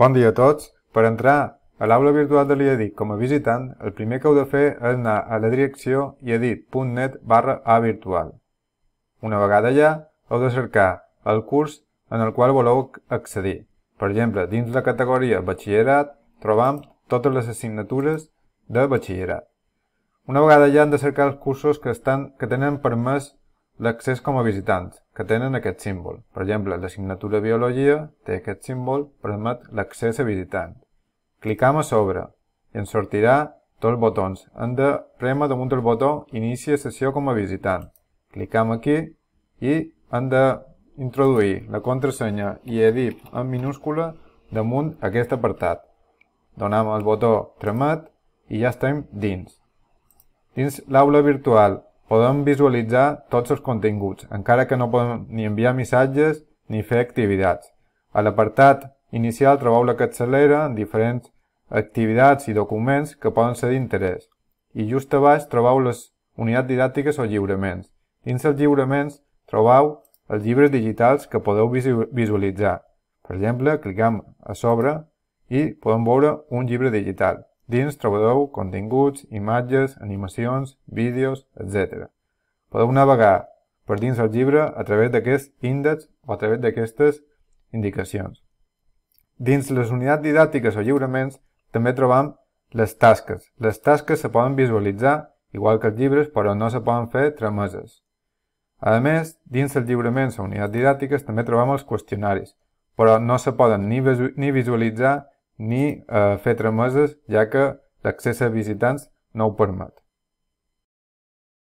Bon dia a tots. Per entrar a l'aula virtual de l'IADI com a visitant, el primer que heu de fer és anar a la direcció iadi.net barra a virtual. Una vegada allà, heu de cercar el curs en el qual voleu accedir. Per exemple, dins la categoria Batxillerat trobam totes les assignatures de Batxillerat. Una vegada ja han de cercar els cursos que, estan, que tenen permès L'accés com a visitants, que tenen aquest símbol. Per exemple, l'assignatura Biologia té aquest símbol, permet l'accés a visitant. Clicam a sobre i ens sortirà tots els botons. Hem de prema damunt del botó Inicia sessió com a visitant. Clicam aquí i hem d'introduir la contrasenya i edit en minúscula damunt aquest apartat. Donam el botó tremat i ja estem dins. Dins l'aula virtual Podem visualitzar tots els continguts, encara que no podem ni enviar missatges ni fer activitats. A l'apartat inicial trobeu la capçalera amb diferents activitats i documents que poden ser d'interès. I just a baix trobeu les unitats didàctiques o lliuraments. Dins els lliuraments trobeu els llibres digitals que podeu visualitzar. Per exemple, clicam a sobre i podem veure un llibre digital. Dins trobareu continguts, imatges, animacions, vídeos, etc. Podeu navegar per dins el llibre a través d'aquest índex o a través d'aquestes indicacions. Dins les unitats didàctiques o lliuraments també trobam les tasques. Les tasques se poden visualitzar igual que els llibres, però no se poden fer trameses. A més, dins els lliuraments o unitats didàctiques també trobam els qüestionaris, però no se poden ni, visualitzar ni eh, fer trameses, ja que l'accés a visitants no ho permet.